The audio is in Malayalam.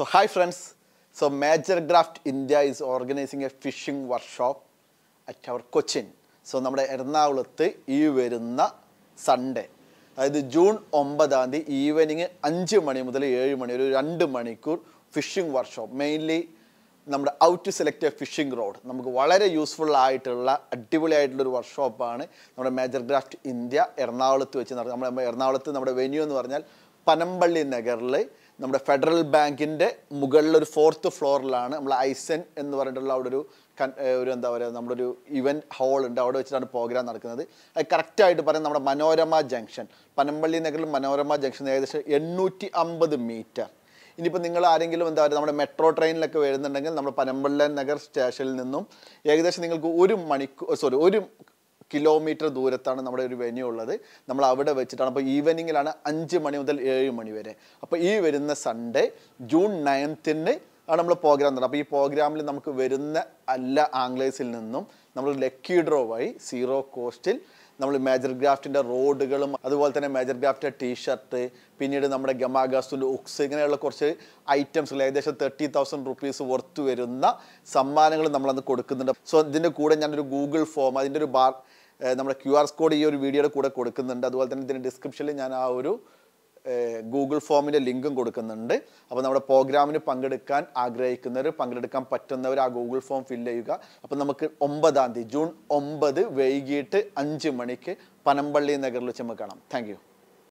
so hi friends so Major Craft India is organizing a fishing workshop at our Cochin so നമ്മുടെ എറണാകുളത്ത് ഈ വരുന്ന സൺഡേ അതായത് ജൂൺ ഒമ്പതാം തീയതി ഈവനിങ് അഞ്ച് മണി മുതൽ ഏഴ് മണി ഒരു രണ്ട് മണിക്കൂർ ഫിഷിംഗ് വർക്ക്ഷോപ്പ് മെയിൻലി നമ്മുടെ how to select a fishing rod നമുക്ക് വളരെ യൂസ്ഫുൾ ആയിട്ടുള്ള അടിപൊളിയായിട്ടുള്ള ഒരു വർക്ക്ഷോപ്പാണ് നമ്മുടെ മേജർ ഗ്രാഫ്റ്റ് ഇന്ത്യ എറണാകുളത്ത് വെച്ച് നടക്കുന്നത് നമ്മുടെ എറണാകുളത്ത് നമ്മുടെ വെന്യൂ എന്ന് പറഞ്ഞാൽ പനമ്പള്ളി നഗറിൽ നമ്മുടെ ഫെഡറൽ ബാങ്കിൻ്റെ മുകളിലൊരു ഫോർത്ത് ഫ്ലോറിലാണ് നമ്മൾ ഐസൻ എന്ന് പറഞ്ഞിട്ടുള്ള അവിടെ ഒരു ഒരു എന്താ പറയുക നമ്മുടെ ഒരു ഇവൻറ്റ് ഹാൾ ഉണ്ട് അവിടെ വെച്ചിട്ടാണ് പ്രോഗ്രാം നടക്കുന്നത് അത് കറക്റ്റായിട്ട് പറയാം നമ്മുടെ മനോരമ ജംഗ്ഷൻ പനമ്പള്ളി നഗറിൽ മനോരമ ജംഗ്ഷൻ ഏകദേശം എണ്ണൂറ്റി അമ്പത് മീറ്റർ ഇനിയിപ്പോൾ നിങ്ങൾ ആരെങ്കിലും എന്താ പറയുക നമ്മുടെ മെട്രോ ട്രെയിനിലൊക്കെ വരുന്നുണ്ടെങ്കിൽ നമ്മുടെ പനമ്പള്ളി നഗർ സ്റ്റേഷനിൽ നിന്നും ഏകദേശം നിങ്ങൾക്ക് ഒരു മണിക്കൂർ സോറി ഒരു കിലോമീറ്റർ ദൂരത്താണ് നമ്മുടെ ഒരു വെന്യൂ ഉള്ളത് നമ്മൾ അവിടെ വെച്ചിട്ടാണ് അപ്പോൾ ഈവനിങ്ങിലാണ് അഞ്ച് മണി മുതൽ ഏഴ് മണി വരെ അപ്പോൾ ഈ വരുന്ന സൺഡേ ജൂൺ നയൻത്തിന് ആണ് നമ്മൾ പ്രോഗ്രാം തന്നെ അപ്പോൾ ഈ പ്രോഗ്രാമിൽ നമുക്ക് വരുന്ന എല്ലാ ആംഗ്ലേഴ്സിൽ നിന്നും നമ്മൾ ലക്കി ഡ്രോ വഴി സീറോ കോസ്റ്റിൽ നമ്മൾ മേജർ ഗ്രാഫ്റ്റിൻ്റെ റോഡുകളും അതുപോലെ തന്നെ മേജർ ഗ്രാഫ്റ്റിൻ്റെ ടീഷർട്ട് പിന്നീട് നമ്മുടെ ഗമാഗാസ്തുൽ ഉക്സ് ഇങ്ങനെയുള്ള കുറച്ച് ഐറ്റംസുകൾ ഏകദേശം തേർട്ടി തൗസൻഡ് റുപ്പീസ് വർത്ത് വരുന്ന സമ്മാനങ്ങൾ നമ്മളന്ന് കൊടുക്കുന്നുണ്ട് സോ ഇതിൻ്റെ കൂടെ ഞാനൊരു ഗൂഗിൾ ഫോം അതിൻ്റെ ഒരു ബാർ നമ്മുടെ ക്യു ആർ കോഡ് ഈ ഒരു വീഡിയോയുടെ കൂടെ കൊടുക്കുന്നുണ്ട് അതുപോലെ തന്നെ ഇതിൻ്റെ ഡിസ്ക്രിപ്ഷനിൽ ഞാൻ ആ ഒരു ഗൂഗിൾ ഫോമിൻ്റെ ലിങ്കും കൊടുക്കുന്നുണ്ട് അപ്പോൾ നമ്മുടെ പ്രോഗ്രാമിന് പങ്കെടുക്കാൻ ആഗ്രഹിക്കുന്നവർ പങ്കെടുക്കാൻ പറ്റുന്നവർ ആ ഗൂഗിൾ ഫോം ഫില്ല് ചെയ്യുക അപ്പോൾ നമുക്ക് ഒമ്പതാം തീയതി ജൂൺ ഒമ്പത് വൈകിട്ട് അഞ്ച് മണിക്ക് പനമ്പള്ളി നഗറിൽ വെച്ച് നമുക്ക് കാണാം താങ്ക്